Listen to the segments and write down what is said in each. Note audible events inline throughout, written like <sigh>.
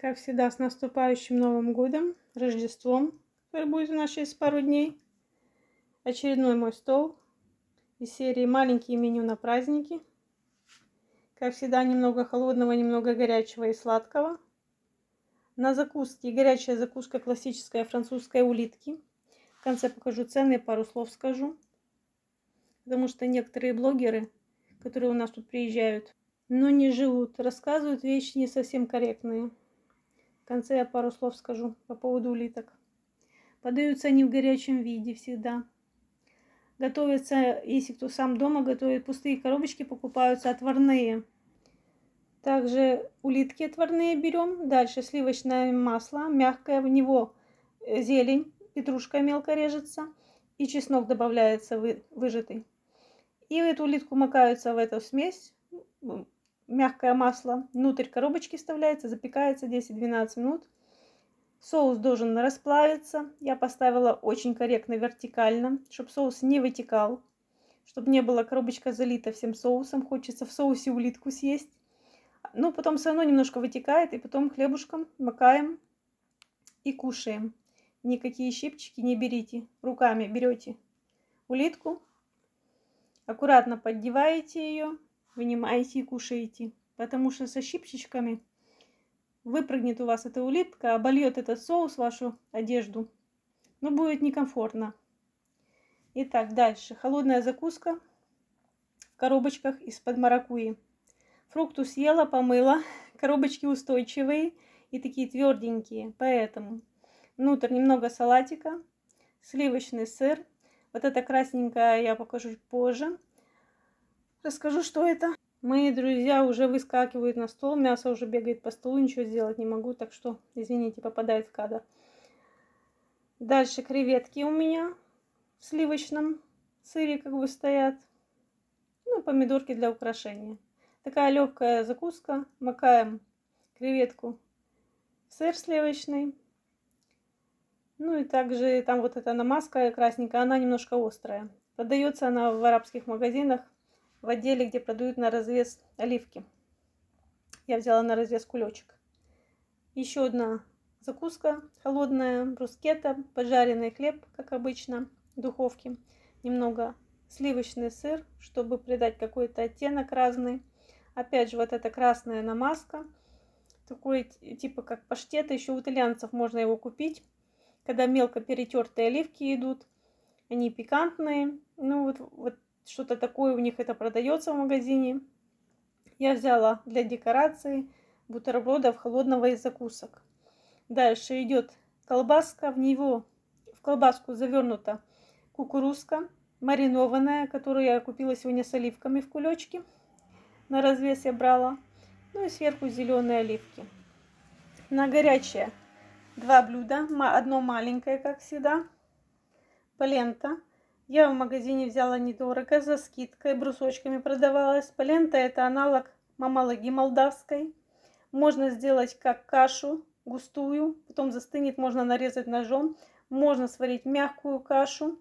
Как всегда, с наступающим Новым Годом, Рождеством, который будет у нас через пару дней. Очередной мой стол из серии «Маленькие меню на праздники». Как всегда, немного холодного, немного горячего и сладкого. На закуске горячая закуска классическая французская улитки. В конце покажу цены, пару слов скажу. Потому что некоторые блогеры, которые у нас тут приезжают, но не живут, рассказывают вещи не совсем корректные конце я пару слов скажу по поводу улиток. Подаются они в горячем виде всегда. Готовятся, если кто сам дома готовит, пустые коробочки покупаются отварные. Также улитки отварные берем. Дальше сливочное масло, мягкое, в него зелень, петрушка мелко режется и чеснок добавляется выжатый. И эту улитку макаются в эту смесь, мягкое масло внутрь коробочки вставляется, запекается 10-12 минут. Соус должен расплавиться. Я поставила очень корректно вертикально, чтобы соус не вытекал, чтобы не была коробочка залита всем соусом. Хочется в соусе улитку съесть. Но ну, потом все равно немножко вытекает, и потом хлебушком макаем и кушаем. Никакие щипчики не берите, руками берете улитку, аккуратно поддеваете ее вынимаете и кушаете. Потому что со щипчиками выпрыгнет у вас эта улитка, обольет этот соус вашу одежду. Но будет некомфортно. Итак, дальше. Холодная закуска в коробочках из-под маракуи. Фрукту съела, помыла. <laughs> Коробочки устойчивые и такие тверденькие. Поэтому внутрь немного салатика, сливочный сыр. Вот это красненькое я покажу позже. Расскажу, что это. Мои друзья уже выскакивают на стол, мясо уже бегает по столу, ничего сделать не могу, так что, извините, попадает в кадр. Дальше креветки у меня в сливочном сыре как бы стоят. Ну, помидорки для украшения. Такая легкая закуска. Макаем креветку в сыр сливочный. Ну и также там вот эта намазка красненькая, она немножко острая. Продается она в арабских магазинах в отделе, где продают на развес оливки. Я взяла на развес кулечек. Еще одна закуска холодная, брускета, поджаренный хлеб, как обычно, в духовке. Немного сливочный сыр, чтобы придать какой-то оттенок разный. Опять же, вот эта красная намазка, такой типа как паштета, еще у итальянцев можно его купить, когда мелко перетертые оливки идут. Они пикантные, ну вот, вот что-то такое у них это продается в магазине. Я взяла для декорации бутербродов холодного и закусок. Дальше идет колбаска, в него в колбаску завернута кукурузка маринованная, которую я купила сегодня с оливками в кулечке. На развес я брала. Ну и сверху зеленые оливки. На горячее два блюда. Одно маленькое, как всегда. Полента я в магазине взяла недорого, за скидкой, брусочками продавалась. Полента это аналог мамалоги молдавской. Можно сделать как кашу густую, потом застынет, можно нарезать ножом. Можно сварить мягкую кашу.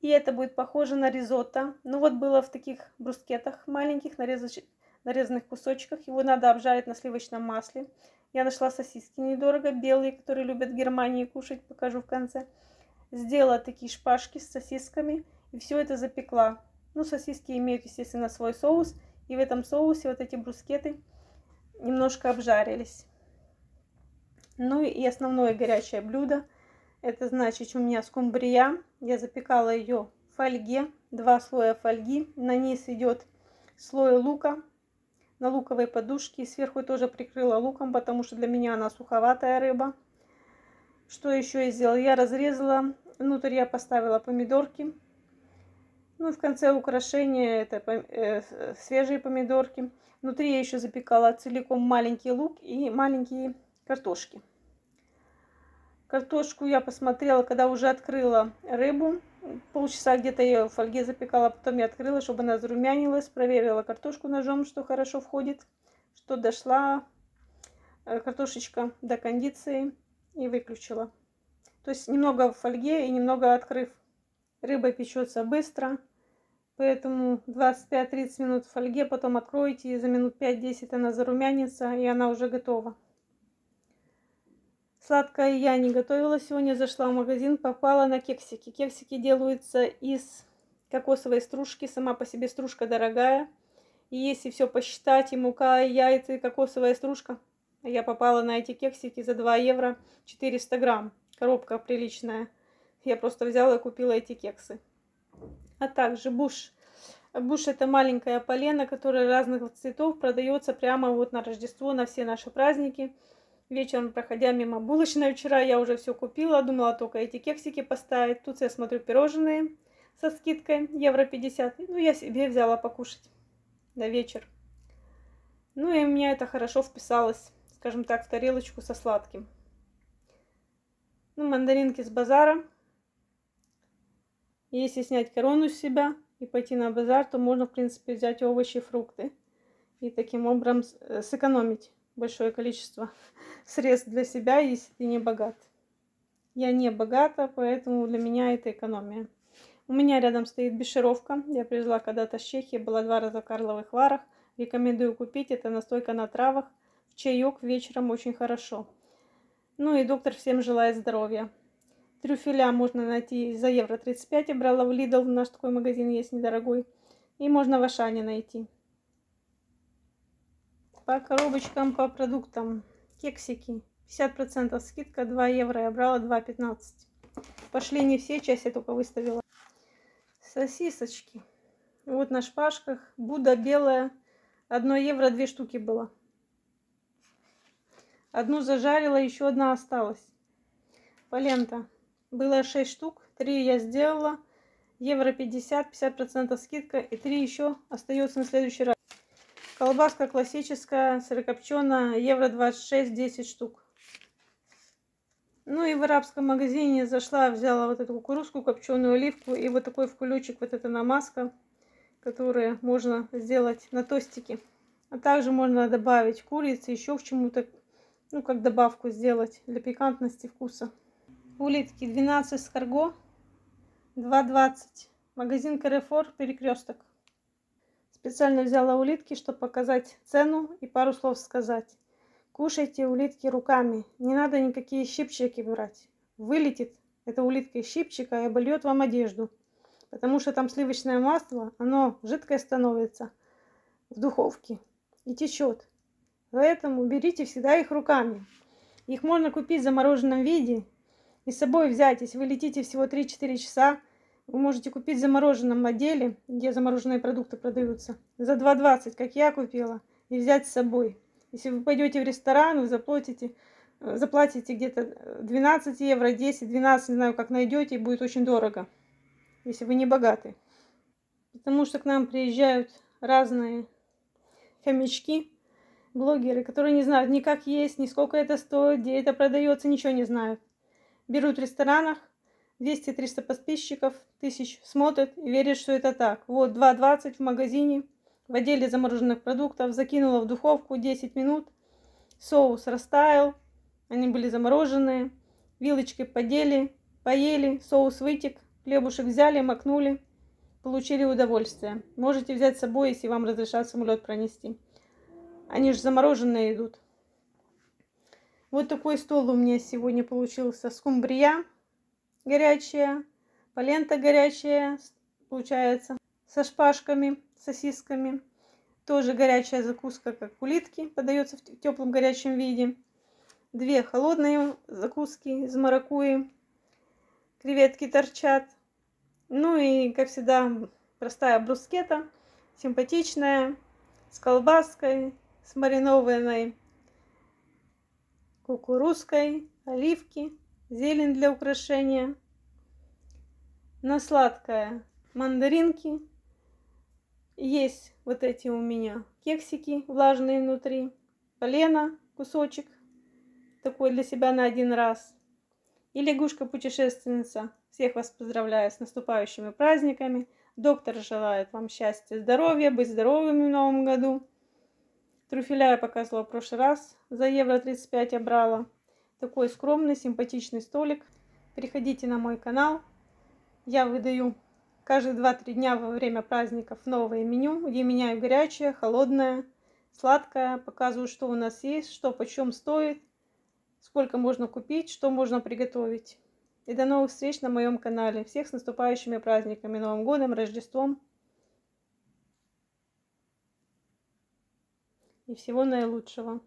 И это будет похоже на ризотто. Ну вот было в таких брускетах маленьких, нарезанных, нарезанных кусочках. Его надо обжарить на сливочном масле. Я нашла сосиски недорого, белые, которые любят в Германии кушать, покажу в конце. Сделала такие шпажки с сосисками и все это запекла. Ну, сосиски имеют, естественно, свой соус. И в этом соусе вот эти брускеты немножко обжарились. Ну и основное горячее блюдо. Это значит у меня скумбрия. Я запекала ее в фольге. Два слоя фольги. На низ идет слой лука на луковой подушке. И сверху тоже прикрыла луком, потому что для меня она суховатая рыба. Что еще я сделала? Я разрезала, внутрь я поставила помидорки. Ну и в конце украшения это э, свежие помидорки. Внутри я еще запекала целиком маленький лук и маленькие картошки. Картошку я посмотрела, когда уже открыла рыбу. Полчаса где-то ее в фольге запекала, потом я открыла, чтобы она зарумянилась. Проверила картошку ножом, что хорошо входит, что дошла э, картошечка до кондиции и выключила. То есть немного в фольге и немного открыв. Рыба печется быстро, поэтому 25-30 минут в фольге, потом откроете, и за минут 5-10 она зарумянится, и она уже готова. Сладкое я не готовила сегодня, зашла в магазин, попала на кексики. Кексики делаются из кокосовой стружки, сама по себе стружка дорогая. И если все посчитать, и мука, и яйца, и кокосовая стружка – я попала на эти кексики за 2 евро 400 грамм. Коробка приличная. Я просто взяла и купила эти кексы. А также буш. Буш это маленькая полена, которая разных цветов продается прямо вот на Рождество, на все наши праздники. Вечером, проходя мимо булочной вчера, я уже все купила. Думала только эти кексики поставить. Тут я смотрю пирожные со скидкой евро 50. Ну, я себе взяла покушать на вечер. Ну и у меня это хорошо вписалось скажем так, в тарелочку со сладким. Ну, мандаринки с базара. Если снять корону с себя и пойти на базар, то можно, в принципе, взять овощи и фрукты. И таким образом э, сэкономить большое количество <laughs> средств для себя, если ты не богат. Я не богата, поэтому для меня это экономия. У меня рядом стоит бешировка. Я привезла когда-то с Чехии, была два раза в Карловых Варах. Рекомендую купить. Это настойка на травах – чаек вечером очень хорошо. Ну и доктор всем желает здоровья. Трюфеля можно найти за евро 35. Я брала в Лидл, в наш такой магазин есть недорогой. И можно в Ашане найти. По коробочкам, по продуктам. Кексики. 50% скидка, 2 евро. Я брала 2,15. Пошли не все, часть я только выставила. Сосисочки. Вот на шпажках. Буда белая. 1 евро 2 штуки было. Одну зажарила, еще одна осталась. Полента. Было 6 штук. 3 я сделала. Евро 50, 50% скидка. И 3 еще остается на следующий раз. Колбаска классическая, сырокопченая. Евро 26, 10 штук. Ну и в арабском магазине зашла, взяла вот эту кукурузку, копченую оливку и вот такой в вот эта намазка, которую можно сделать на тостике. А также можно добавить курицы, еще к чему-то, ну, как добавку сделать для пикантности вкуса. Улитки 12 скарго, 2,20. Магазин Карефор, перекресток. Специально взяла улитки, чтобы показать цену и пару слов сказать. Кушайте улитки руками, не надо никакие щипчики брать. Вылетит эта улитка из щипчика и обольет вам одежду, потому что там сливочное масло, оно жидкое становится в духовке и течет. Поэтому берите всегда их руками. Их можно купить в замороженном виде и с собой взять. Если вы летите всего 3-4 часа, вы можете купить в замороженном отделе, где замороженные продукты продаются, за 2,20, как я купила, и взять с собой. Если вы пойдете в ресторан, вы заплатите, э, заплатите где-то 12 евро, 10, 12, не знаю, как найдете, и будет очень дорого, если вы не богаты. Потому что к нам приезжают разные хомячки, Блогеры, которые не знают ни как есть, ни сколько это стоит, где это продается, ничего не знают. Берут в ресторанах 200-300 подписчиков, тысяч смотрят и верят, что это так. Вот 2.20 в магазине, в отделе замороженных продуктов, закинула в духовку 10 минут, соус растаял, они были замороженные, вилочкой подели, поели, соус вытек, хлебушек взяли, макнули, получили удовольствие. Можете взять с собой, если вам разрешат самолет пронести. Они же замороженные идут. Вот такой стол у меня сегодня получился. Скумбрия горячая, полента горячая, получается, со шпажками, сосисками. Тоже горячая закуска, как улитки, подается в теплом горячем виде. Две холодные закуски из маракуи. Креветки торчат. Ну и, как всегда, простая брускета, симпатичная, с колбаской, с маринованной кукурузкой, оливки, зелень для украшения. На сладкое мандаринки. Есть вот эти у меня кексики влажные внутри. Полено кусочек такой для себя на один раз. И лягушка-путешественница. Всех вас поздравляю с наступающими праздниками. Доктор желает вам счастья, здоровья, быть здоровыми в новом году. Трюфеля я показывала в прошлый раз. За евро 35 я брала. Такой скромный, симпатичный столик. Переходите на мой канал. Я выдаю каждые 2-3 дня во время праздников новое меню, где меняю горячее, холодное, сладкое. Показываю, что у нас есть, что почем стоит, сколько можно купить, что можно приготовить. И до новых встреч на моем канале. Всех с наступающими праздниками, Новым годом, Рождеством! и всего наилучшего.